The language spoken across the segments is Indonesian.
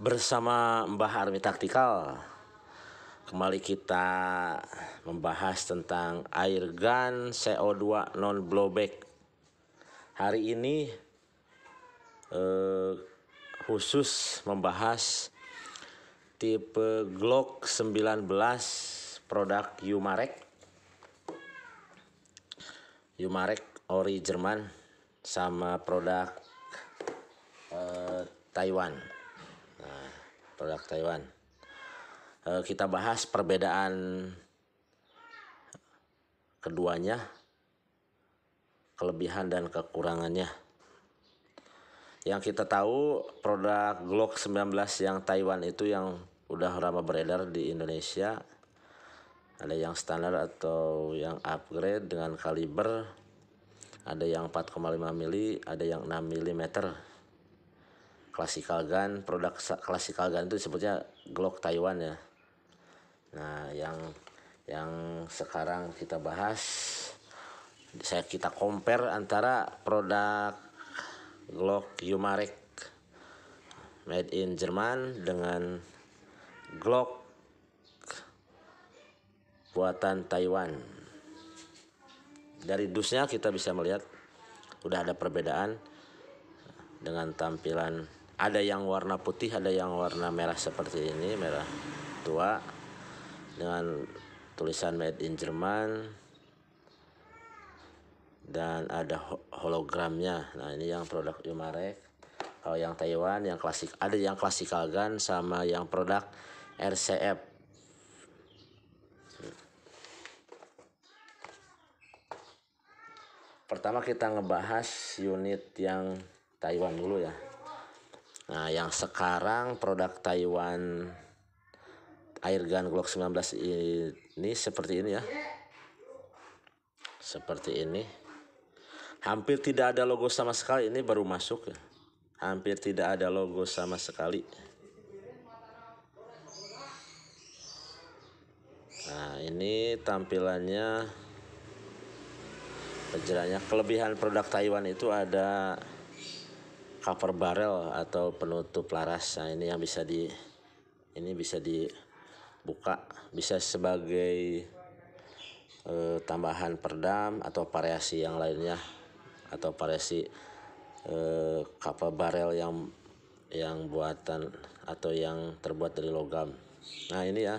bersama Mbah Army Taktikal. Kembali kita membahas tentang air gun CO2 non blowback. Hari ini eh, khusus membahas tipe Glock 19 produk Yumarek Yumarek ori Jerman sama produk eh, Taiwan produk Taiwan. Eh, kita bahas perbedaan keduanya, kelebihan dan kekurangannya. Yang kita tahu produk Glock 19 yang Taiwan itu yang udah lama beredar di Indonesia. Ada yang standar atau yang upgrade dengan kaliber. Ada yang 4,5 mili, ada yang 6 mm classical gun produk classical gun itu sebutnya Glock Taiwan ya nah yang yang sekarang kita bahas saya kita compare antara produk Glock Umarek made in Jerman dengan Glock buatan Taiwan dari dusnya kita bisa melihat udah ada perbedaan dengan tampilan ada yang warna putih ada yang warna merah seperti ini merah tua dengan tulisan made in Jerman dan ada hologramnya nah ini yang produk Umarek kalau yang Taiwan yang klasik ada yang klasikal gun sama yang produk RCF pertama kita ngebahas unit yang Taiwan dulu ya Nah, yang sekarang produk Taiwan Airgun Glock 19 ini seperti ini ya. Seperti ini. Hampir tidak ada logo sama sekali, ini baru masuk ya. Hampir tidak ada logo sama sekali. Nah, ini tampilannya Pejeranya kelebihan produk Taiwan itu ada cover barrel atau penutup laras nah ini yang bisa di ini bisa dibuka bisa sebagai e, tambahan perdam atau variasi yang lainnya atau variasi e, cover barrel yang yang buatan atau yang terbuat dari logam nah ini ya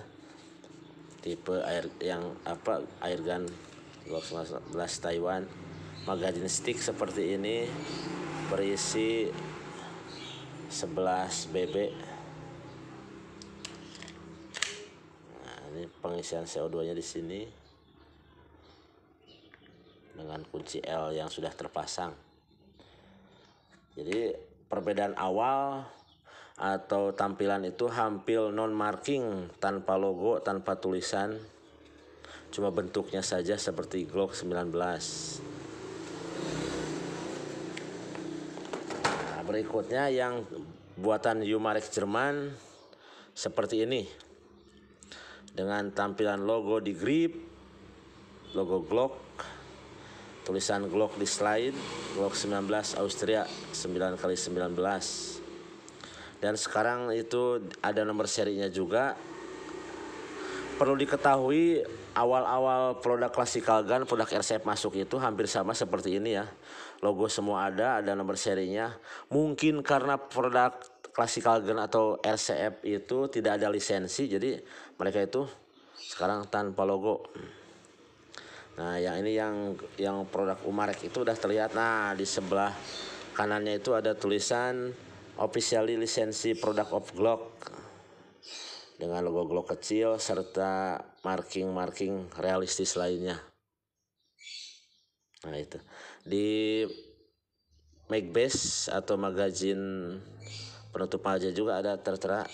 tipe air yang apa air gun 12 Taiwan magazine stick seperti ini berisi 11 BB nah, ini pengisian CO2 nya di sini dengan kunci L yang sudah terpasang jadi perbedaan awal atau tampilan itu hampir non marking tanpa logo tanpa tulisan cuma bentuknya saja seperti Glock 19 nah, berikutnya yang buatan Umarex Jerman seperti ini dengan tampilan logo di grip logo Glock tulisan Glock di slide Glock 19 Austria 9 kali 19 dan sekarang itu ada nomor serinya juga perlu diketahui awal-awal produk klasikal gun, produk RCF masuk itu hampir sama seperti ini ya. Logo semua ada, ada nomor serinya. Mungkin karena produk klasikal gun atau RCF itu tidak ada lisensi, jadi mereka itu sekarang tanpa logo. Nah, yang ini yang yang produk Umarek itu udah terlihat. Nah, di sebelah kanannya itu ada tulisan officially lisensi produk of Glock dengan logo-logo kecil serta marking-marking realistis lainnya. Nah itu di make base atau magazin penutup aja juga ada tertera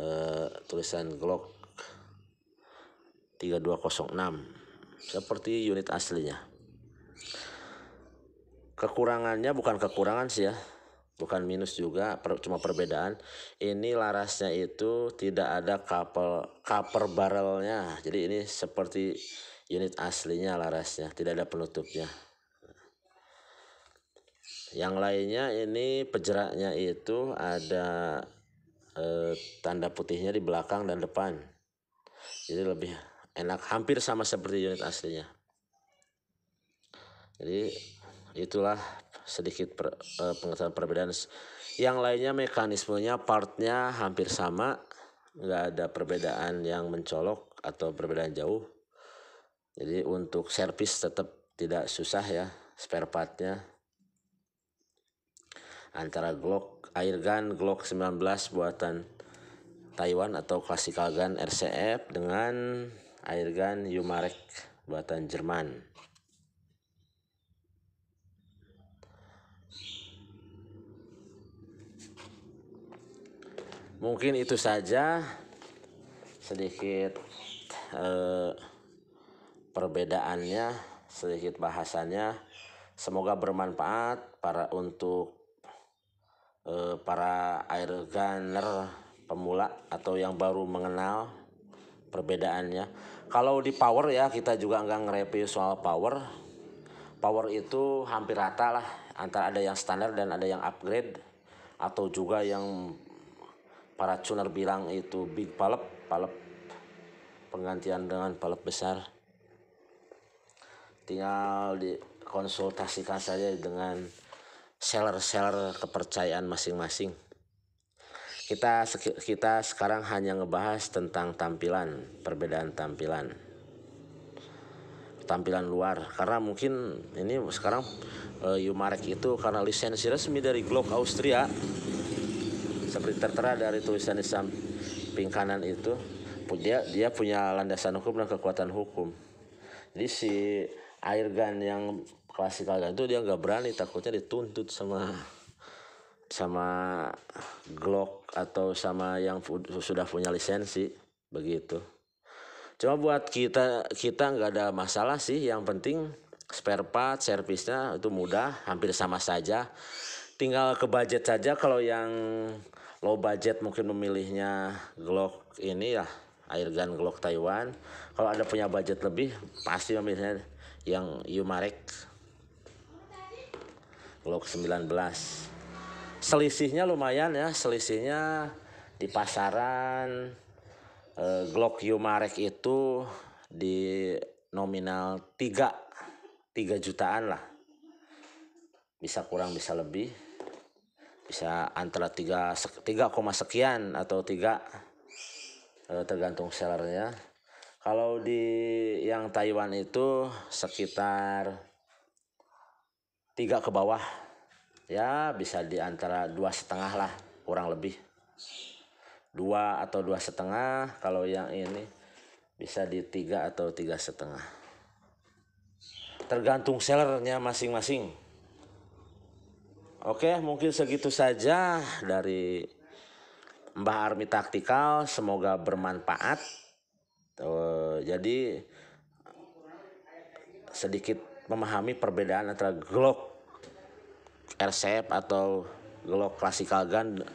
eh, tulisan Glock 3206 seperti unit aslinya. Kekurangannya bukan kekurangan sih ya, bukan minus juga per, cuma perbedaan ini larasnya itu tidak ada kapel cover barrelnya jadi ini seperti unit aslinya larasnya tidak ada penutupnya yang lainnya ini pejeraknya itu ada eh, tanda putihnya di belakang dan depan jadi lebih enak hampir sama seperti unit aslinya jadi itulah sedikit per, uh, pengetahuan perbedaan yang lainnya mekanismenya partnya hampir sama nggak ada perbedaan yang mencolok atau perbedaan jauh jadi untuk servis tetap tidak susah ya spare partnya antara Glock air gun Glock 19 buatan Taiwan atau classical gun RCF dengan air gun Umarek buatan Jerman mungkin itu saja sedikit eh, perbedaannya sedikit bahasanya semoga bermanfaat para untuk eh, para air gunner pemula atau yang baru mengenal perbedaannya kalau di power ya kita juga nggak nge-review soal power power itu hampir rata lah antara ada yang standar dan ada yang upgrade atau juga yang para cunar bilang itu big palep palep penggantian dengan palep besar tinggal dikonsultasikan saja dengan seller-seller kepercayaan masing-masing kita kita sekarang hanya ngebahas tentang tampilan perbedaan tampilan tampilan luar karena mungkin ini sekarang uh, eh, Umarek itu karena lisensi resmi dari Glock Austria seperti tertera dari tulisan di samping kanan itu dia dia punya landasan hukum dan kekuatan hukum jadi si air gun yang klasikal itu dia nggak berani takutnya dituntut sama sama Glock atau sama yang sudah punya lisensi begitu cuma buat kita kita nggak ada masalah sih yang penting spare part servisnya itu mudah hampir sama saja tinggal ke budget saja kalau yang low budget mungkin memilihnya Glock ini ya air gun Glock Taiwan kalau ada punya budget lebih pasti memilihnya yang Umarek Glock 19 selisihnya lumayan ya selisihnya di pasaran eh, Glock Umarek itu di nominal 3 3 jutaan lah bisa kurang bisa lebih bisa antara tiga koma sekian atau 3 eh, tergantung sellernya. Kalau di yang Taiwan itu sekitar tiga ke bawah. Ya, bisa di antara dua setengah lah kurang lebih. Dua atau dua setengah kalau yang ini bisa di tiga atau tiga setengah tergantung sellernya masing-masing Oke, mungkin segitu saja dari Mbah Army Taktikal. Semoga bermanfaat. Eh, jadi sedikit memahami perbedaan antara Glock RCF atau Glock Classical Gun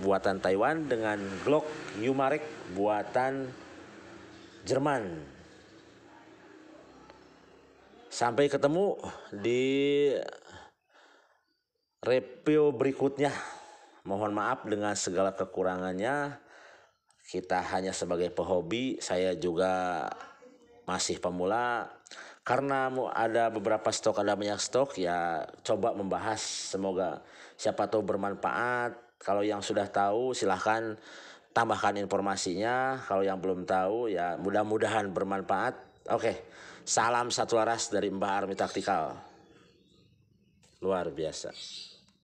buatan Taiwan dengan Glock Newmark buatan Jerman. Sampai ketemu di Review berikutnya, mohon maaf dengan segala kekurangannya. Kita hanya sebagai pehobi, saya juga masih pemula. Karena ada beberapa stok, ada banyak stok, ya coba membahas. Semoga siapa tahu bermanfaat. Kalau yang sudah tahu, silahkan tambahkan informasinya. Kalau yang belum tahu, ya mudah-mudahan bermanfaat. Oke, salam satu laras dari Mbak Armi Taktikal. Luar biasa.